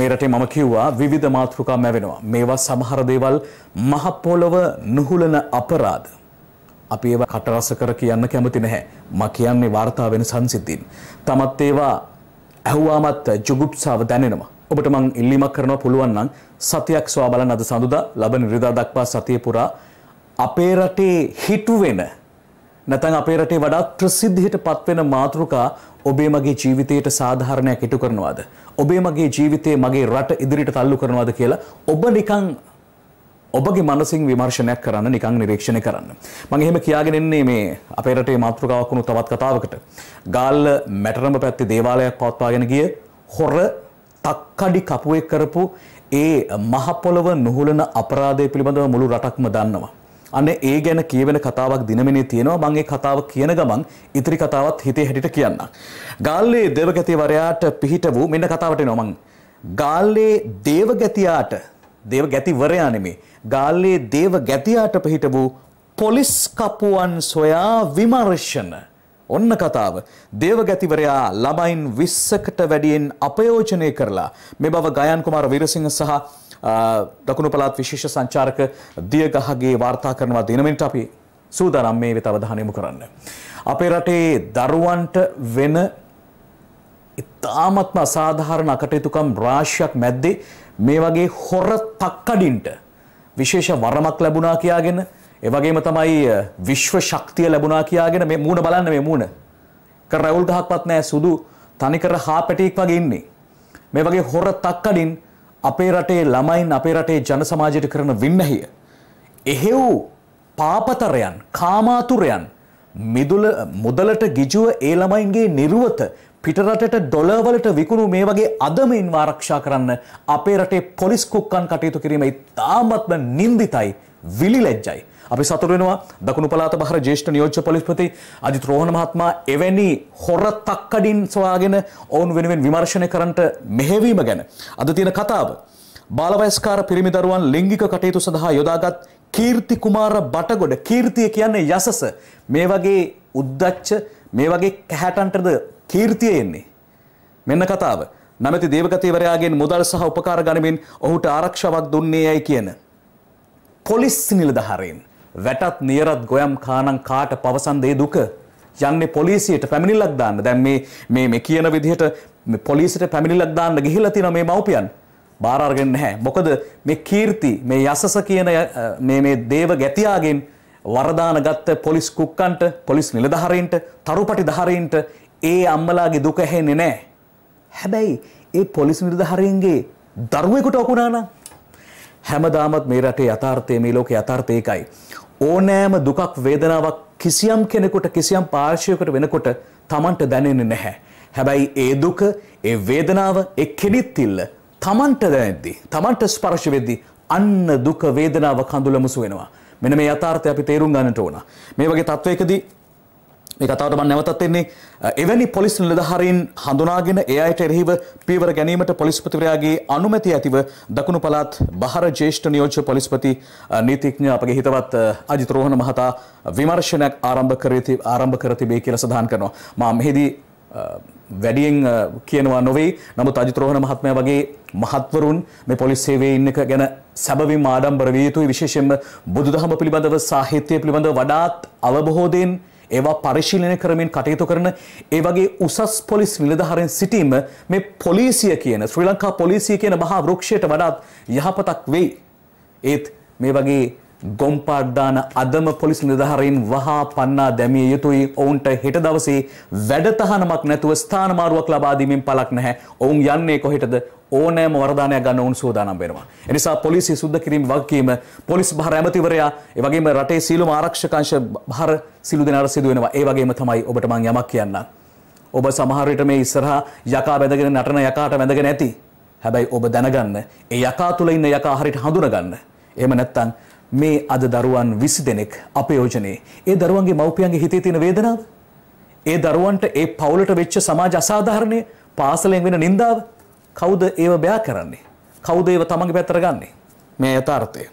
මේ රටේ මම කිව්වා විවිධ මාතෘකා මැවෙනවා. මේවා සමහර දේවල් මහ පොළව නුහුලන අපරාධ. අපි ඒවා කටරස කර කියන්න කැමති නැහැ. මම කියන්නේ වාර්තා වෙන සංසිද්ධීන්. තමත් ඒවා ඇහුවාමත් ජුගුප්සාව දැනෙනවා. ඔබට මං ඉල්ලීමක් කරනවා පුළුවන් නම් සතියක් සවා බලන්න අද සඳුදා ලබන ඉරිදා දක්වා සතිය පුරා අපේ රටේ හිටු වෙන නැත්නම් අපේ රටේ වඩා ප්‍රසිද්ධියට පත්වෙන මාතෘකා ඔබේ මගේ ජීවිතයට සාධාරණයක් ඉටු කරනවාද ඔබේ මගේ ජීවිතේ මගේ රට ඉදිරියට තල්ලු කරනවාද කියලා ඔබ නිකන් ඔබගේ මනසින් විමර්ශනයක් කරන්න නිකං නිරීක්ෂණය කරන්න. මම එහෙම කියාගෙන ඉන්නේ මේ අපේ රටේ මාතෘකාවක් වුණු තවත් කතාවකට. ගාල්ල මැටරඹ පැත්තේ දේවාලයක් පවත්වාගෙන ගිය හොර තක්කඩි කපුවෙක් කරපු ඒ මහ පොළව නොහුලන අපරාධය පිළිබඳව මුළු රටක්ම දන්නවා. අන්න ඒ ගැන කියවෙන කතාවක් දිනමිනේ තියෙනවා මම ඒ කතාව කියන ගමන් ඉතිරි කතාවත් හිතේ හැටියට කියන්නම්. ගාල්ලේ දේවගැතිවරයාට පිහිට වූ මෙන්න කතාවට එනවා මම. ගාල්ලේ දේවගැතියාට දේවගැතිවරයා නෙමේ. ගාල්ලේ දේවගැතියාට පිහිට වූ පොලිස් කපුවන් සොයා විමර්ශන ඔන්න කතාව දේවගැතිවරයා ළමයින් 20කට වැඩියෙන් අපයෝජනය කරලා මේ බව ගයන් කුමාර වීරසිංහ සහ දකුණු පළාත් විශේෂ සංචාරක දියගහගේ වාර්තා කරනවා දිනමින්ට අපි සූදානම් මේ වෙත අවධානය යොමු කරන්න. අපේ රටේ දරුවන්ට වෙන ඉතාමත්ම අසාධාරණ අකටයුතුකම් රාශියක් මැද්දේ මේ වගේ හොර තක්කඩින්ට විශේෂ වරමක් ලැබුණා කියාගෙන ඒ වගේම තමයි විශ්ව ශක්තිය ලැබුණා කියාගෙන මේ මූණ බලන්න මේ මූණ. කරවුල් ගහක්වත් නැහැ සුදු තනිකර හා පැටියෙක් වගේ ඉන්නේ. මේ වගේ හොර තක්කඩින් අපේ රටේ ළමයින් අපේ රටේ ජන සමාජයට කරන වින්නහිය. එහෙව් පාපතරයන් කාමාතුරයන් මිදුල මුදලට ගිජුව ඒ ළමයින්ගේ නිර්වත පිටරටට ඩොලර්වලට විකුණු මේ වගේ අදමින් ආරක්ෂා කරන්න අපේ රටේ පොලිස් කුක්කන් කටයුතු කිරීම ඉතාමත්ම නින්දිතයි විලිලැජ්ජයි. අපි සතුට වෙනවා දකුණු පළාත බහර ජ්‍යෙෂ්ඨ නියෝජ්‍ය පොලිස්පති අජිත් රෝහණ මහත්මයා එවැනි හොර තක්කඩින් සොයාගෙන ඔවුන් වෙනුවෙන් විමර්ශනය කරන්නට මෙහෙවීම ගැන. අද තියෙන කතාව බාලවයස්කාර පිරිමි දරුවන් ලිංගික කටයුතු සඳහා යොදාගත් කීර්ති කුමාර බටගොඩ කීර්තිය කියන්නේ යසස මේ වගේ උද්දච්ච මේ වගේ කැහැටන්ටද කීර්තිය එන්නේ. මෙන්න කතාව. නැමැති දේවගතේවරයාගෙන් මුදල් සහ උපකාර ගනිමින් ඔහුට ආරක්ෂාවක් දුන්නේ යයි කියන. පොලිස් නිලධාරීන් වැටත් නියරත් ගොයම් කානම් කාට පවසන් දේ දුක යන්නේ පොලිසියට පැමිණිලක් දාන්න. දැන් මේ මේ මේ කියන විදිහට පොලිසියට පැමිණිලක් දාන්න ගිහිලා තියෙන මේ මව්පියන් බාර අරගෙන නැහැ. මොකද මේ කීර්ති මේ යසස කියන මේ මේ දේව ගැතියාගෙන් වරදාන ගත්ත පොලිස් කුක්කන්ට පොලිස් නිලධාරීන්ට තරුපටි ධාරීන්ට ඒ අම්මලාගේ දුක ඇහෙන්නේ නැහැ. හැබැයි ඒ පොලිස් නිර්ධාරීන්ගේ දරුවෙකුට ඔකුණානම් හැමදාමත් මේ රටේ යථාර්ථය මේ ලෝකේ යථාර්ථය එකයි. ඕනෑම දුකක් වේදනාවක් කිසියම් කෙනෙකුට කිසියම් පාර්ශවයකට වෙනකොට Tamanට දැනෙන්නේ නැහැ. හැබැයි ඒ දුක, ඒ වේදනාව, ඒ කෙලිත්තිල්ල Tamanට දැනෙද්දී, Tamanට ස්පර්ශ වෙද්දී අන්න දුක වේදනාව කඳුලමුසු වෙනවා. මෙන්න මේ යථාර්ථය අපි තේරුම් ගන්නට ඕන. මේ වගේ තත්වයකදී මේ කතාවට මම නැවතත් එන්නේ එවැනි පොලිස් නිලධාරීන් හඳුනාගෙන ඒ අයට එරෙහිව පීවර ගැනීමට පොලිස්පතිවරයාගේ අනුමැතිය ඇතිව දකුණු පළාත් බහර ජ්‍යෙෂ්ඨ නියෝජ්‍ය පොලිස්පති නීතිඥ අපගේ හිතවත් අජිත් රෝහණ මහතා විමර්ශනයක් ආරම්භ කරේ ආරම්භ කර තිබේ කියලා සඳහන් කරනවා. මම මෙහිදී වැඩියෙන් කියනවා නොවේ නමුත් අජිත් රෝහණ මහත්මයා වගේ මහත්වරුන් මේ පොලිස් සේවයේ ඉන්න එක ගැන සැබවින්ම ආඩම්බර විය යුතුයි විශේෂයෙන්ම බුදුදහම පිළිබඳව සාහිත්‍ය පිළිබඳව වඩාත් අවබෝධයෙන් ඒවා පරිශීලනය කරමින් කටයුතු කරන ඒ වගේ උසස් පොලිස් නිලධාරීන් සිටීම මේ පොලිසිය කියන ශ්‍රී ලංකා පොලිසිය කියන මහා වෘක්ෂයට වඩාත් යහපතක් වෙයි. ඒත් මේ වගේ ගොම්පාඩ්දාන අදම පොලිස් නිධහරයින් වහා පන්නා දැමිය යුතුයි ඔවුන්ට හෙට දවසේ වැඩතහනමක් නැතුව ස්ථානමාරුවක් ලබාදීමෙන් පලක් නැහැ ඔවුන් යන්නේ කොහෙටද ඕනෑම වරදානය ගන්න ඔවුන් සූදානම් වෙනවා. එනිසා පොලිසිය සුද්ධ කිරීම වගකීම පොලිස් භාර ඇමතිවරයා ඒ වගේම රටේ සියලුම ආරක්ෂකංශ භාර සිළු දෙනාට සිදු වෙනවා. ඒ වගේම තමයි ඔබට මම යමක් කියන්න. ඔබ සමහර විට මේ ඉස්සරහා යකා වැඳගෙන නටන යකාට වැඳගෙන ඇති. හැබැයි ඔබ දැනගන්න ඒ යකා තුල ඉන්න යකා හරියට හඳුනගන්න. එහෙම නැත්නම් මේ අද දරුවන් 20 දෙනෙක් අපයෝජනේ. ඒ දරුවන්ගේ මව්පියන්ගේ හිතේ තියෙන වේදනාව, ඒ දරුවන්ට ඒ පවුලට වෙච්ච සමාජ අසාධාරණය, පාසලෙන් වෙන නින්දාව කවුද ඒව බෑ කරන්නේ? කවුද ඒව තමන්ගේ පැත්තට ගන්නෙ? මේ යථාර්ථය.